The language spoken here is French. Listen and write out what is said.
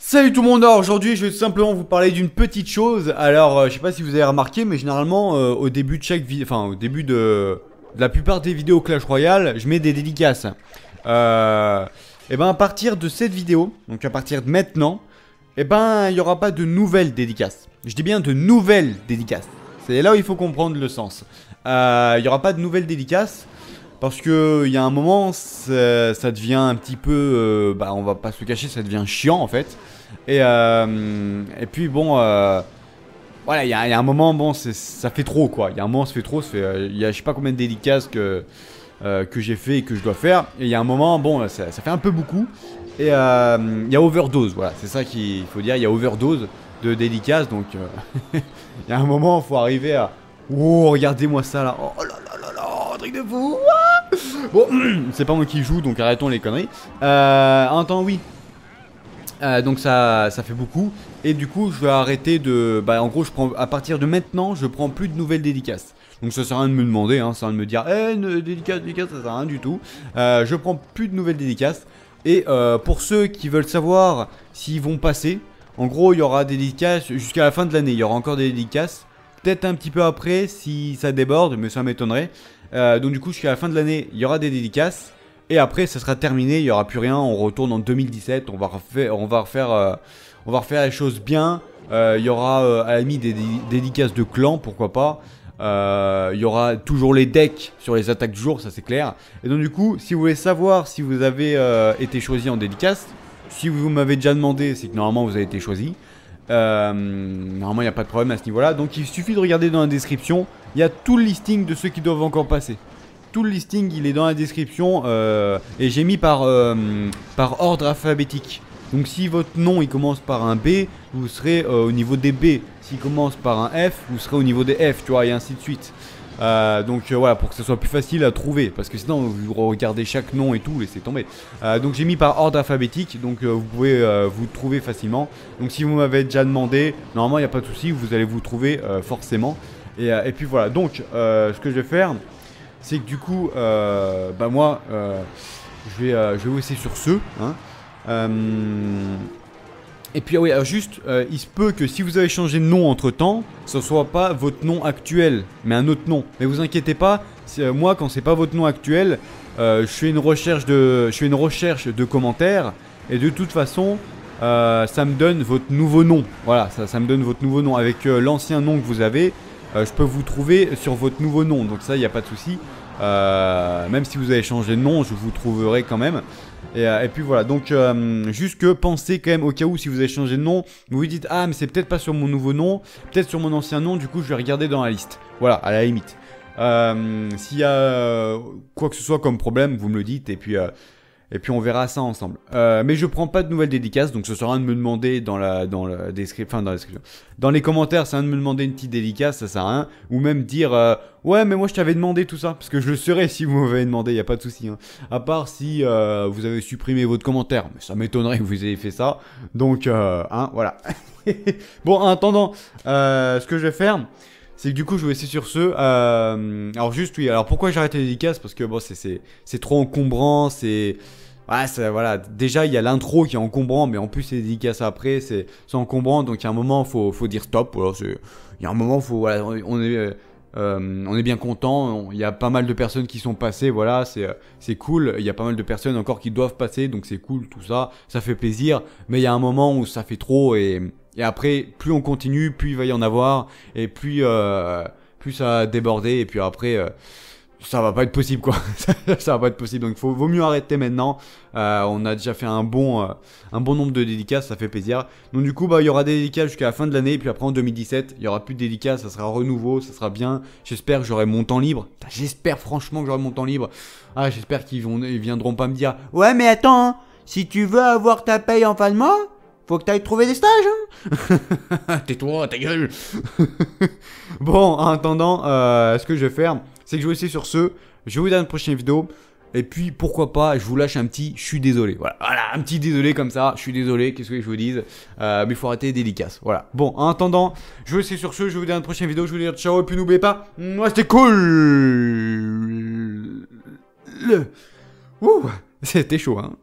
Salut tout le monde, aujourd'hui je vais simplement vous parler d'une petite chose. Alors euh, je sais pas si vous avez remarqué mais généralement euh, au début de chaque vidéo, enfin au début de... la plupart des vidéos Clash Royale, je mets des dédicaces. Euh... et eh ben à partir de cette vidéo, donc à partir de maintenant, et eh ben il n'y aura pas de nouvelles dédicaces. Je dis bien de nouvelles dédicaces. C'est là où il faut comprendre le sens. Euh, il n'y aura pas de nouvelles dédicaces. Parce que il y a un moment, ça, devient un petit peu, euh, bah, on va pas se cacher, ça devient chiant en fait. Et, euh, et puis bon, euh, voilà, il y, a un moment, bon, ça fait trop quoi. Il y a un moment, ça fait trop. Il y a je sais pas combien de dédicaces que, que j'ai fait et que je dois faire. Et il y a un moment, bon, ça, fait un peu beaucoup. Et il y a overdose, voilà, c'est ça qu'il faut dire. Il y a overdose de dédicaces, donc il y a un moment, faut arriver à, oh, regardez-moi ça là, oh là là là là, truc de fou. Bon, c'est pas moi qui joue, donc arrêtons les conneries. Euh, un temps, oui. Euh, donc ça, ça fait beaucoup. Et du coup, je vais arrêter de... Bah, en gros, je prends, à partir de maintenant, je prends plus de nouvelles dédicaces. Donc ça sert à rien de me demander, hein, ça sert à rien de me dire Eh, dédicace, dédicace, ça sert à rien du tout. Euh, je prends plus de nouvelles dédicaces. Et euh, pour ceux qui veulent savoir s'ils vont passer, en gros, il y aura des dédicaces jusqu'à la fin de l'année. Il y aura encore des dédicaces peut-être un petit peu après si ça déborde, mais ça m'étonnerait. Euh, donc du coup, jusqu'à la fin de l'année, il y aura des dédicaces. Et après, ça sera terminé, il n'y aura plus rien. On retourne en 2017, on va refaire, on va refaire, euh, on va refaire les choses bien. Euh, il y aura à la des dédicaces de clan, pourquoi pas. il y aura toujours les decks sur les attaques du jour, ça c'est clair. Et donc du coup, si vous voulez savoir si vous avez été choisi en dédicace, si vous m'avez déjà demandé, c'est que normalement vous avez été choisi. Euh, normalement, il n'y a pas de problème à ce niveau-là. Donc, il suffit de regarder dans la description. Il y a tout le listing de ceux qui doivent encore passer. Tout le listing, il est dans la description. Euh, et j'ai mis par, euh, par ordre alphabétique. Donc, si votre nom, il commence par un B, vous serez au niveau des B. S'il commence par un F, vous serez au niveau des F, tu vois, et ainsi de suite. Euh, donc euh, voilà, pour que ce soit plus facile à trouver, parce que sinon vous regardez chaque nom et tout, laissez tomber. Euh, donc j'ai mis par ordre alphabétique, donc vous pouvez vous trouver facilement. Donc si vous m'avez déjà demandé, normalement il n'y a pas de souci, vous allez vous trouver forcément. Et, et, puis voilà, donc ce que je vais faire, c'est que du coup, bah moi, je vais, je, vous laisser sur ce. Hein, et puis ah oui, juste, euh, il se peut que si vous avez changé de nom entre temps, ce ne soit pas votre nom actuel, mais un autre nom. Mais vous inquiétez pas, euh, moi quand c'est pas votre nom actuel, euh, je fais une recherche de, je fais une recherche de commentaires et de toute façon, ça me donne votre nouveau nom. Voilà, ça, ça me donne votre nouveau nom avec l'ancien nom que vous avez. je peux vous trouver sur votre nouveau nom, donc ça, il n'y a pas de souci. Euh, même si vous avez changé de nom, je vous trouverai quand même. Et, euh, puis voilà, donc euh, juste que pensez quand même au cas où si vous avez changé de nom, vous vous dites ah mais c'est peut-être pas sur mon nouveau nom, peut-être sur mon ancien nom, du coup je vais regarder dans la liste. Voilà, à la limite. S'il y a quoi que ce soit comme problème, vous me le dites et puis et puis on verra ça ensemble. Euh, mais je prends pas de nouvelles dédicaces, donc ce sera un de me demander dans la, dans la description, enfin dans la description, dans les commentaires, c'est un de me demander une petite dédicace, ça sert à rien. Ou même dire, euh, ouais, mais moi je t'avais demandé tout ça, parce que je le serais si vous m'avez demandé, y a pas de souci. Hein. À part si euh, vous avez supprimé votre commentaire, mais ça m'étonnerait que vous ayez fait ça. Donc, euh, hein, voilà. bon, en attendant, euh, ce que je vais faire c'est que du coup je vais essayer sur ce. Euh, alors juste oui, alors pourquoi j'arrête les dédicaces Parce que bon c'est trop encombrant, c'est... voilà, déjà il y a l'intro qui est encombrant, mais en plus les dédicaces après, c'est encombrant, donc il y a un moment faut, faut dire stop, il y a un moment faut, on est, euh, euh, on est bien content, il y a pas mal de personnes qui sont passées, voilà, euh, c'est cool, il y a pas mal de personnes encore qui doivent passer, donc c'est cool tout ça, ça fait plaisir, mais il y a un moment où ça fait trop et, après, plus on continue, plus il va y en avoir, et plus, euh, plus ça va déborder, et puis après, ça va pas être possible quoi. ça va pas être possible. Donc faut, vaut mieux arrêter maintenant. Euh, on a déjà fait un bon, euh, un bon nombre de dédicaces, ça fait plaisir. Donc du coup, bah il y aura des dédicaces jusqu'à la fin de l'année et puis après en 2017, il y aura plus de dédicaces, ça sera renouveau, ça sera bien. J'espère que j'aurai mon temps libre. J'espère franchement que j'aurai mon temps libre. Ah, j'espère qu'ils ils viendront pas me dire "Ouais, mais attends, si tu veux avoir ta paye en fin de mois, faut que t'ailles trouver des stages. Hein. Tais-toi, ta gueule. bon, en attendant, euh, ce que je vais faire, c'est que je vais essayer sur ce. Je vous dis à une prochaine vidéo. Et puis pourquoi pas, je vous lâche un petit je suis désolé. Voilà. voilà, un petit désolé comme ça, je suis désolé, qu'est-ce que je vous dise. Euh, mais il faut arrêter délicace. Voilà. Bon, en attendant, je vais essayer sur ce, je vous dis à une prochaine vidéo, je vous dis ciao et puis n'oubliez pas, moi c'était cool. Le... Ouh, c'était chaud hein.